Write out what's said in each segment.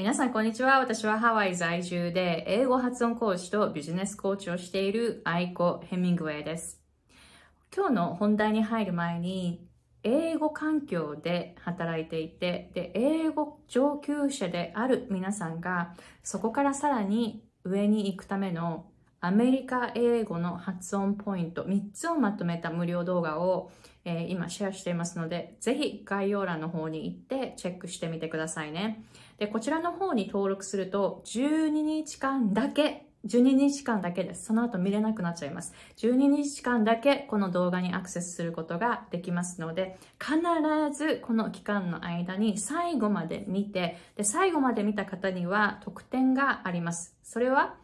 皆さん、こんにちは。私はハワイ在住で、英語発音講師とビジネスコーチをしている愛子ヘミングウェイです。今日の本題に入る前に、英語環境で働いていて、で、英語上級者である皆さんが、そこからさらに上に行くためのアメリカ英語の発音ポイント3つをまとめた無料動画を、えー、今シェアしていますので、ぜひ概要欄の方に行ってチェックしてみてくださいね。で、こちらの方に登録すると12日間だけ12日間だけです。その後見れなくなっちゃいます。12日間だけこの動画にアクセスすることができますので、必ずこの期間の間に最後まで見て、で最後まで見た方には特典があります。それは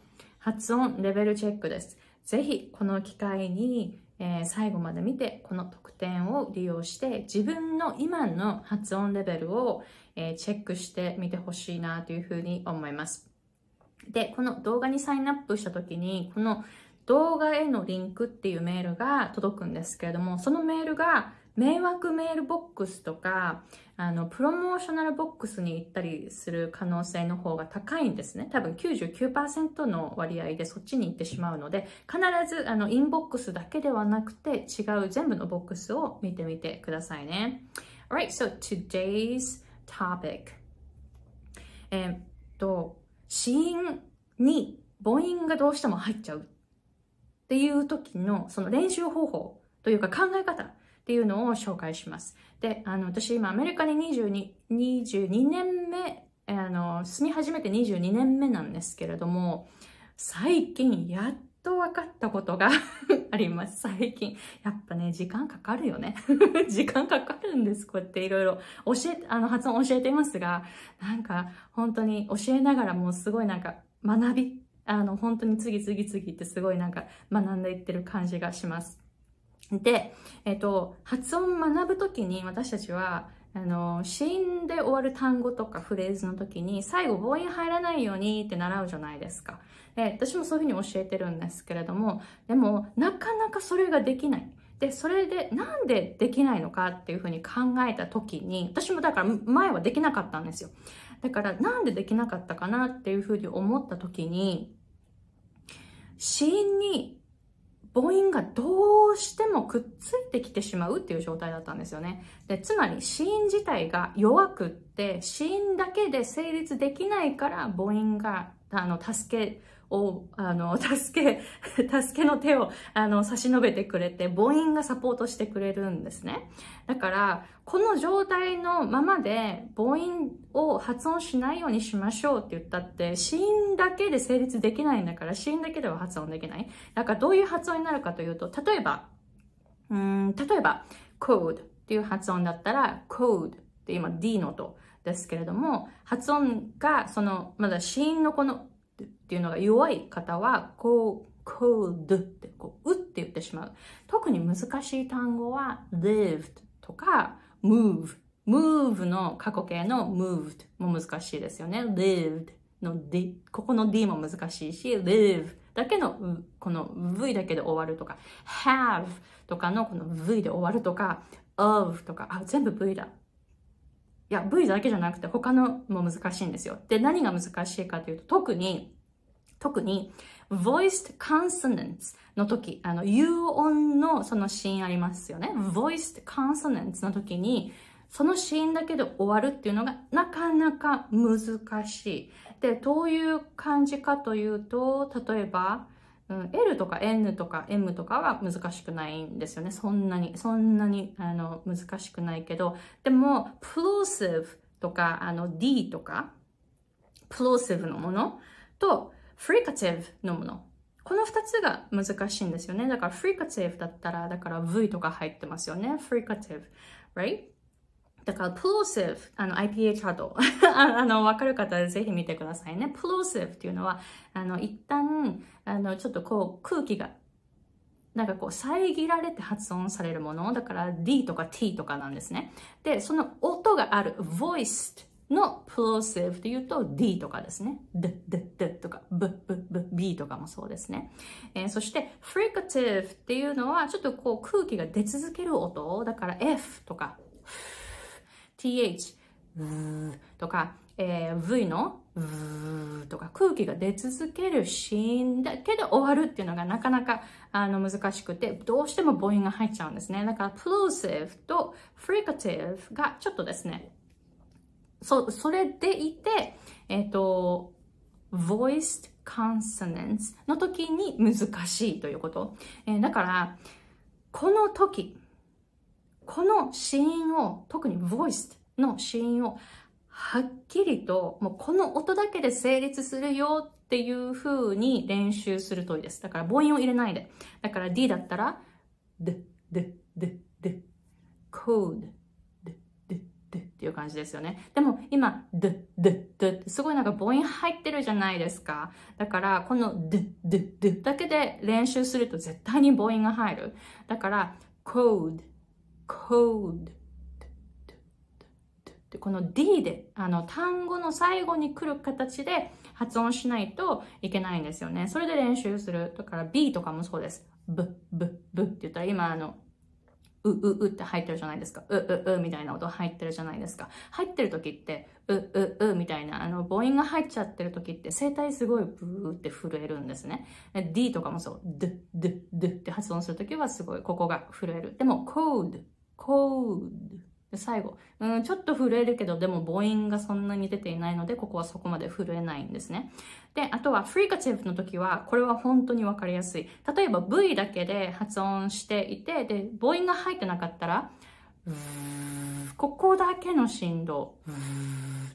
発音レベルチェックです。ぜひこの機会に、えー、最後まで見てこの特典を利用して自分の今の発音レベルを、えー、チェックしてみてほしいなというふうに思います。で、この動画にサインアップした時にこの動画へのリンクっていうメールが届くんですけれどもそのメールが迷惑メールボックスとか、あの、プロモーショナルボックスに行ったりする可能性の方が高いんですね。多分99%の割合でそっちに行ってしまうので、必ず、あの、インボックスだけではなくて、違う全部のボックスを見てみてくださいね。Alright, so today's topic. えっと、死因に母音がどうしても入っちゃうっていう時のその練習方法というか考え方っていうのを紹介します。で、あの、私今アメリカに22、22年目、あの、住み始めて22年目なんですけれども、最近やっと分かったことが あります。最近。やっぱね、時間かかるよね。時間かかるんです。こうやっていろいろ教え、あの、発音教えてますが、なんか本当に教えながらもうすごいなんか学び、あの、本当に次々次ってすごいなんか学んでいってる感じがします。で、えっと、発音学ぶときに私たちは、あの、死因で終わる単語とかフレーズの時に、最後母音入らないようにって習うじゃないですか。で、私もそういうふうに教えてるんですけれども、でも、なかなかそれができない。で、それで、なんでできないのかっていうふうに考えた時に、私もだから前はできなかったんですよ。だから、なんでできなかったかなっていうふうに思った時に、死因に母音がどうしてもくっついてきてしまうっていう状態だったんですよね。でつまり子音自体が弱くって、子音だけで成立できないから母音があの助けを、あの、助け、助けの手を、あの、差し伸べてくれて、母音がサポートしてくれるんですね。だから、この状態のままで、母音を発音しないようにしましょうって言ったって、子音だけで成立できないんだから、子音だけでは発音できない。だから、どういう発音になるかというと、例えば、うん、例えば、code っていう発音だったら、code って今 D の音ですけれども、発音が、その、まだ子音のこの、っていうのが弱い方は、こう、こう、u ってこう、うって言ってしまう。特に難しい単語は lived とか move。move の過去形の moved も難しいですよね。lived の d、ここの d も難しいし、live だけの、この v だけで終わるとか、have とかのこの v で終わるとか、of とか、あ、全部 v だ。いや、V だけじゃなくて他のも難しいんですよ。で、何が難しいかというと、特に、特に、voiced consonants の時、あの、有音のそのシーンありますよね。voiced consonants の時に、そのシーンだけで終わるっていうのがなかなか難しい。で、どういう感じかというと、例えば、うん、L とか N とか M とかは難しくないんですよね。そんなに、そんなに、あの、難しくないけど、でも、plosive とか、あの、D とか、plosive のものと、fricative のもの。この2つが難しいんですよね。だから、fricative だったら、だから V とか入ってますよね。fricative, right? だから plosive、あの IPA チャート あの、わかる方はぜひ見てくださいね。plosive っていうのは、あの、一旦、あの、ちょっとこう空気がなんかこう、遮られて発音されるもの。だから D とか T とかなんですね。で、その音がある voiced の plosive で言うと D とかですね。D、D、D とか B、B、B、B とかもそうですね。えー、そして fricative っていうのはちょっとこう空気が出続ける音。だから F とか th とか、えー、v のとか空気が出続けるシーンだけで終わるっていうのがなかなかあの難しくてどうしても母音が入っちゃうんですねだからプロセーフとフリカティブがちょっとですねそそれでいてえっ、ー、と voiced consonants の時に難しいということ、えー、だからこの時この子音を、特に voiced の子音をはっきりと、もうこの音だけで成立するよっていう風に練習するといいです。だから母音を入れないで。だから D だったら、D、D、D、D、code、D、D、っていう感じですよね。でも今、D、D、D すごいなんか母音入ってるじゃないですか。だからこの D、D、だけで練習すると絶対に母音が入る。だから、code、cold この D で、あの、単語の最後に来る形で発音しないといけないんですよね。それで練習する。だから B とかもそうです。ブ、ブ、ブって言ったら今あの、う、う、うって入ってるじゃないですか。う、う、うみたいな音入ってるじゃないですか。入ってる時って、う、う、うみたいな、あの、母音が入っちゃってる時って声帯すごいブーって震えるんですね。D とかもそう、ド、ド、ドって発音する時はすごいここが震える。でも、Code cold 最後、うん、ちょっと震えるけど、でも母音がそんなに出ていないので、ここはそこまで震えないんですね。で、あとはフリカチフの時は、これは本当にわかりやすい。例えば V だけで発音していて、で、母音が入ってなかったら、ここだけの振動。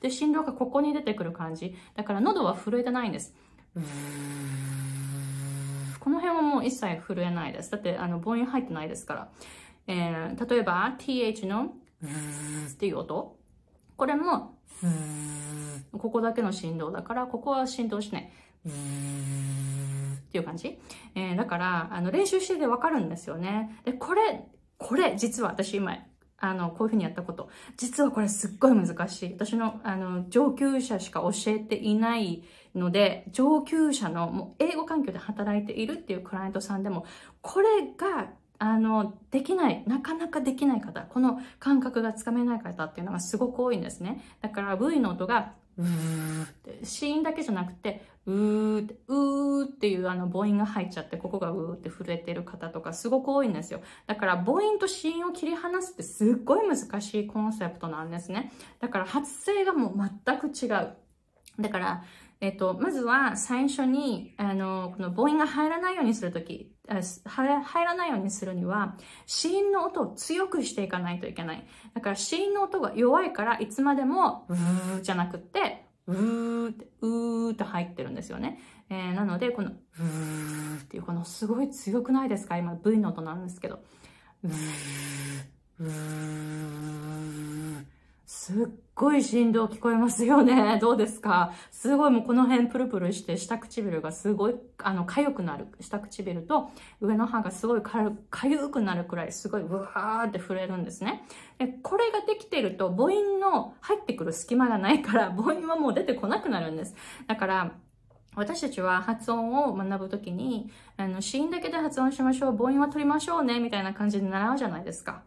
で、振動がここに出てくる感じ。だから喉は震えてないんです。この辺はもう一切震えないです。だって、あの、母音入ってないですから。えー、例えば th のっていう音。これも、ここだけの振動だから、ここは振動しない。っていう感じ。えー、だから、あの、練習しててわかるんですよね。で、これ、これ、実は私今、あの、こういうふうにやったこと。実はこれすっごい難しい。私の、あの、上級者しか教えていないので、上級者の、もう英語環境で働いているっていうクライアントさんでも、これがあの、できない、なかなかできない方、この感覚がつかめない方っていうのがすごく多いんですね。だから V の音が、うーって、死音だけじゃなくて、うーって、うーっていうあの母音が入っちゃって、ここがうーって震えてる方とかすごく多いんですよ。だから母音と子音を切り離すってすっごい難しいコンセプトなんですね。だから発声がもう全く違う。だから、えっと、まずは最初に、あの、この母音が入らないようにするとき、入らないようにするには、子音の音を強くしていかないといけない。だから子音の音が弱いから、いつまでも、うーじゃなくて、うーって、うーって入ってるんですよね。えー、なので、この、うーっていう、このすごい強くないですか今、V の音なんですけど。うー、うー、すっごい振動聞こえますよね。どうですかすごいもうこの辺プルプルして下唇がすごい、あの、痒くなる。下唇と上の歯がすごい痒くなるくらいすごいブワーって震えるんですね。でこれができてると母音の入ってくる隙間がないから 母音はもう出てこなくなるんです。だから、私たちは発音を学ぶときに、あの、死因だけで発音しましょう、母音は取りましょうね、みたいな感じで習うじゃないですか。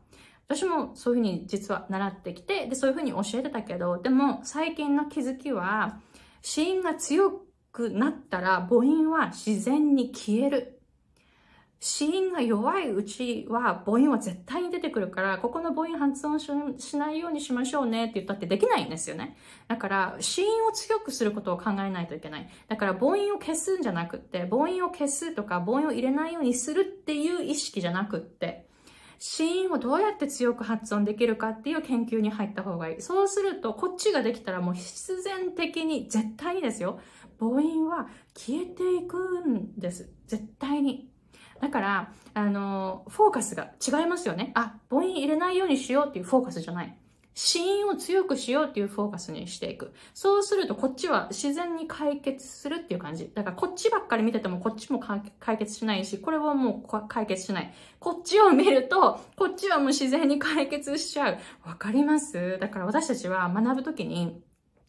私もそういうふうに実は習ってきて、で、そういうふうに教えてたけど、でも最近の気づきは、子音が強くなったら母音は自然に消える。子音が弱いうちは母音は絶対に出てくるから、ここの母音発音しないようにしましょうねって言ったってできないんですよね。だから、子音を強くすることを考えないといけない。だから母音を消すんじゃなくって、母音を消すとか母音を入れないようにするっていう意識じゃなくって、死因をどうやって強く発音できるかっていう研究に入った方がいい。そうすると、こっちができたらもう必然的に、絶対にですよ。母音は消えていくんです。絶対に。だから、あの、フォーカスが違いますよね。あ、母音入れないようにしようっていうフォーカスじゃない。死因を強くしようっていうフォーカスにしていく。そうするとこっちは自然に解決するっていう感じ。だからこっちばっかり見ててもこっちも解決しないし、これはもう解決しない。こっちを見ると、こっちはもう自然に解決しちゃう。わかりますだから私たちは学ぶときに、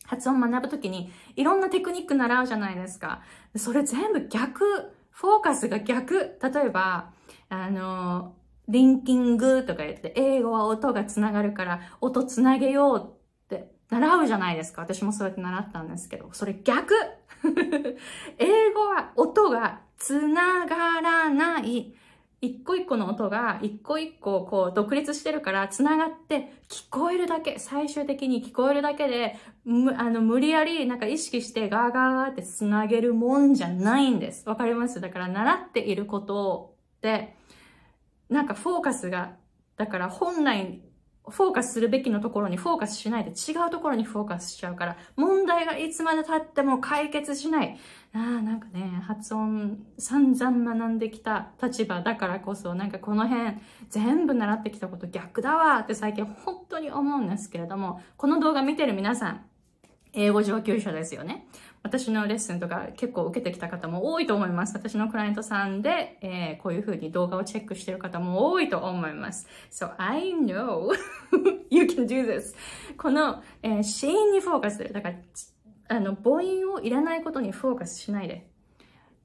発音学ぶときに、いろんなテクニック習うじゃないですか。それ全部逆。フォーカスが逆。例えば、あの、リンキングとか言って、英語は音がつながるから、音つなげようって習うじゃないですか。私もそうやって習ったんですけど、それ逆 英語は音がつながらない。一個一個の音が一個一個こう独立してるから繋がって聞こえるだけ、最終的に聞こえるだけで、む、あの、無理やりなんか意識してガーガーって繋げるもんじゃないんです。わかりますだから習っていることって、なんかフォーカスが、だから本来フォーカスするべきのところにフォーカスしないで違うところにフォーカスしちゃうから、問題がいつまで経っても解決しない。ああ、なんかね、発音散々学んできた立場だからこそ、なんかこの辺全部習ってきたこと逆だわって最近本当に思うんですけれども、この動画見てる皆さん、英語上級者ですよね。私のレッスンとか結構受けてきた方も多いと思います。私のクライアントさんで、えー、こういう風に動画をチェックしてる方も多いと思います。So I know you can do this. この、えー、シーンにフォーカスする。だから、あの、母音をいらないことにフォーカスしないで。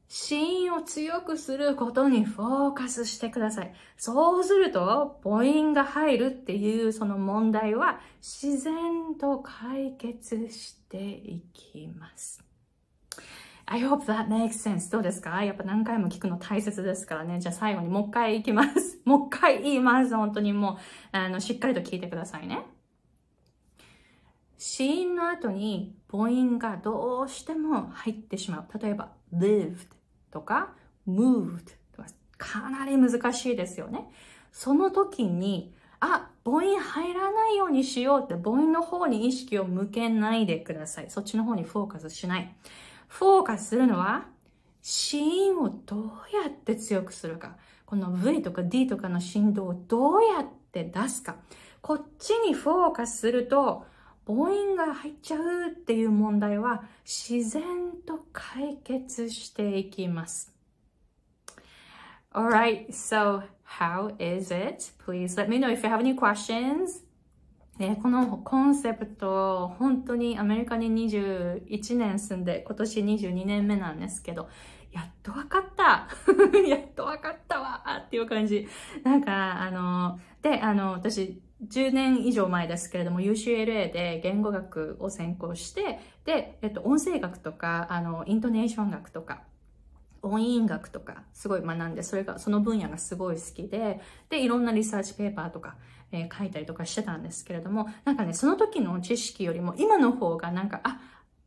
シーンを強くすることにフォーカスしてください。そうすると、母音が入るっていうその問題は自然と解決していきます。I hope that makes sense. どうですかやっぱ何回も聞くの大切ですからね。じゃあ最後にもう一回いきます。もう一回言います。本当にもう、あの、しっかりと聞いてくださいね。死因の後に母音がどうしても入ってしまう。例えば、lived とか moved とか、かなり難しいですよね。その時に、あ、母音入らないようにしようって母音の方に意識を向けないでください。そっちの方にフォーカスしない。フォーカスするのは、ーンをどうやって強くするか。この V とか D とかの振動をどうやって出すか。こっちにフォーカスすると、母音が入っちゃうっていう問題は自然と解決していきます。Alright, so how is it? Please let me know if you have any questions. で、このコンセプト、本当にアメリカに21年住んで、今年22年目なんですけど、やっとわかった やっとわかったわっていう感じ。なんか、あの、で、あの、私、10年以上前ですけれども UCLA で言語学を専攻して、で、えっと、音声学とか、あの、イントネーション学とか、音韻学とかすごい学んで、それが、その分野がすごい好きで、で、いろんなリサーチペーパーとか、えー、書いたりとかしてたんですけれども、なんかね、その時の知識よりも今の方がなんか、あ、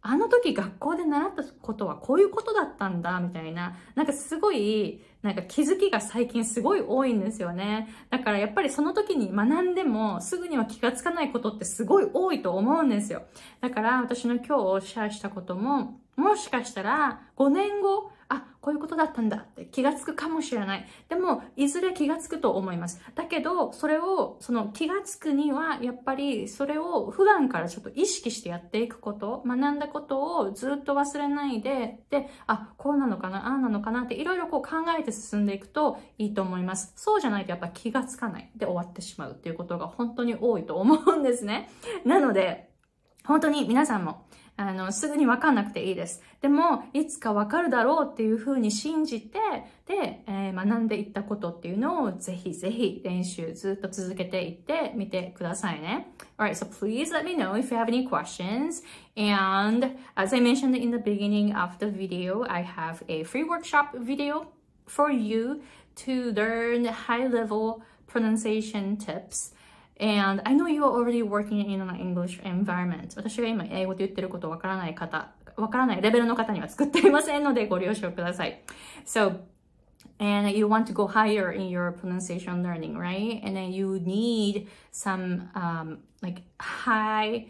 あの時学校で習ったことはこういうことだったんだ、みたいな、なんかすごい、なんか気づきが最近すごい多いんですよね。だからやっぱりその時に学んでもすぐには気がつかないことってすごい多いと思うんですよ。だから私の今日おっしゃしたことも、もしかしたら5年後、あ、こういうことだったんだって気がつくかもしれない。でも、いずれ気がつくと思います。だけど、それを、その気がつくには、やっぱり、それを普段からちょっと意識してやっていくこと、学んだことをずっと忘れないで、で、あ、こうなのかな、ああなのかなって、いろいろこう考えて進んでいくといいと思います。そうじゃないとやっぱ気がつかないで終わってしまうっていうことが本当に多いと思うんですね。なので、本当に皆さんも、あの、すぐにわかんなくていいです。でも、いつかわかるだろうっていうふうに信じて、で、えー、学んでいったことっていうのをぜひぜひ練習ずっと続けていってみてくださいね。Alright, so please let me know if you have any questions. And as I mentioned in the beginning of the video, I have a free workshop video for you to learn high level pronunciation tips. And I know you are already working in an English environment. 私が今英語で言ってることわからない方、わからないレベルの方には作っていませんのでご了承ください。So, and you want to go higher in your pronunciation learning, right? And then you need some um, like high,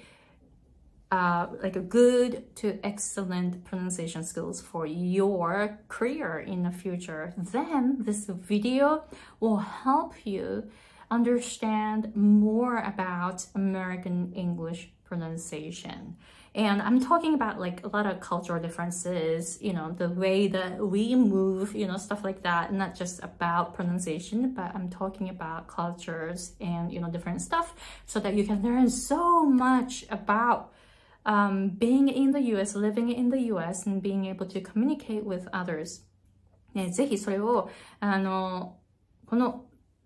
uh, like a good to excellent pronunciation skills for your career in the future. Then this video will help you understand more about American English pronunciation. And I'm talking about like a lot of cultural differences, you know, the way that we move, you know, stuff like that, not just about pronunciation, but I'm talking about cultures and, you know, different stuff so that you can learn so much about um, being in the US, living in the US, and being able to communicate with others. ね、ぜひそれを、あの、この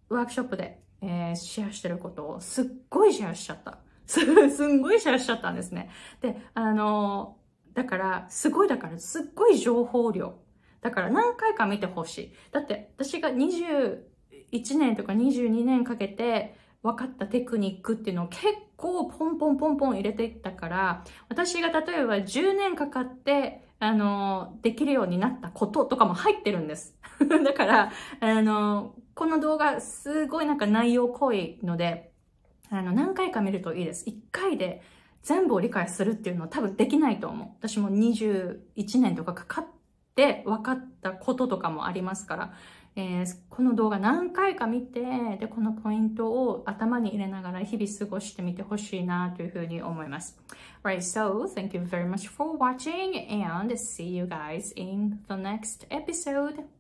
ワークショップでえー、シェアしてることをすっごいシェアしちゃった。す、すんごいシェアしちゃったんですね。で、あのー、だから、すごいだから、すっごい情報量。だから何回か見てほしい。だって私が21年とか22年かけて分かったテクニックっていうのを結構ポンポンポンポン入れていったから、私が例えば10年かかって、あの、できるようになったこととかも入ってるんです。だから、あの、この動画、すごいなんか内容濃いので、あの、何回か見るといいです。1回で全部を理解するっていうのは多分できないと思う。私も21年とかかかって分かったこととかもありますから、えー、この動画何回か見て、で、このポイントを頭に入れながら日々過ごしてみてほしいなというふうに思います。Right, so thank you very much for watching and see you guys in the next episode.